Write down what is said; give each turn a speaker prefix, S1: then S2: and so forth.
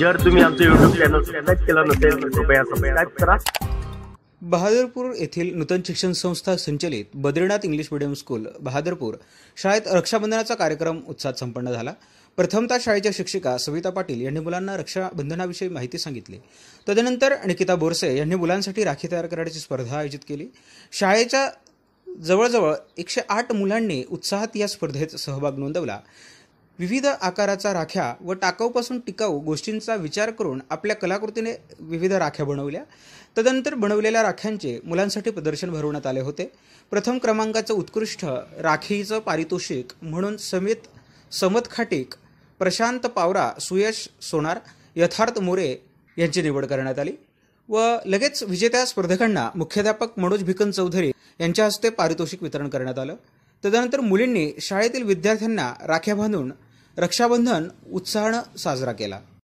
S1: जर तुम्ही आमचं युट्यूब चॅनल सबस्क्राईब केलं नसेल तर कृपया सबस्क्राईब
S2: करा बहादरपूर येथील नूतन शिक्षण संस्था संचलित Badrinath English medium school Bahadarpur शाळेत रक्षाबंधनाचा कार्यक्रम उत्साहात संपन्न झाला प्रथमतः शाळेच्या शिक्षिका सविता पाटील यांनी मुलांना रक्षाबंधनाविषयी माहिती सांगितली तदनंतर निकिता बोरसे यांनी मुलांसाठी राखी तयार करण्याची स्पर्धा आयोजित केली शाळेच्या जवळजवळ एकशे आठ मुलांनी उत्साहात या स्पर्धेत सहभाग नोंदवला विविध आकाराचा राख्या व टाकाऊपासून टिकाऊ गोष्टींचा विचार करून आपल्या कलाकृतीने विविध राख्या बनवल्या तदनंतर बनवलेल्या राख्यांचे मुलांसाठी प्रदर्शन भरवण्यात आले होते प्रथम क्रमांकाचं उत्कृष्ट राखीचं पारितोषिक म्हणून समित समत खाटीक प्रशांत पावरा सुयश सोनार यथार्थ मोरे यांची निवड करण्यात आली व लगेच विजेत्या स्पर्धकांना मुख्याध्यापक मनोज भिकन चौधरी यांच्या हस्ते पारितोषिक वितरण करण्यात आलं तदनंतर मुलींनी शाळेतील विद्यार्थ्यांना राख्या बांधून रक्षाबंधन उत्साहानं साजरा केला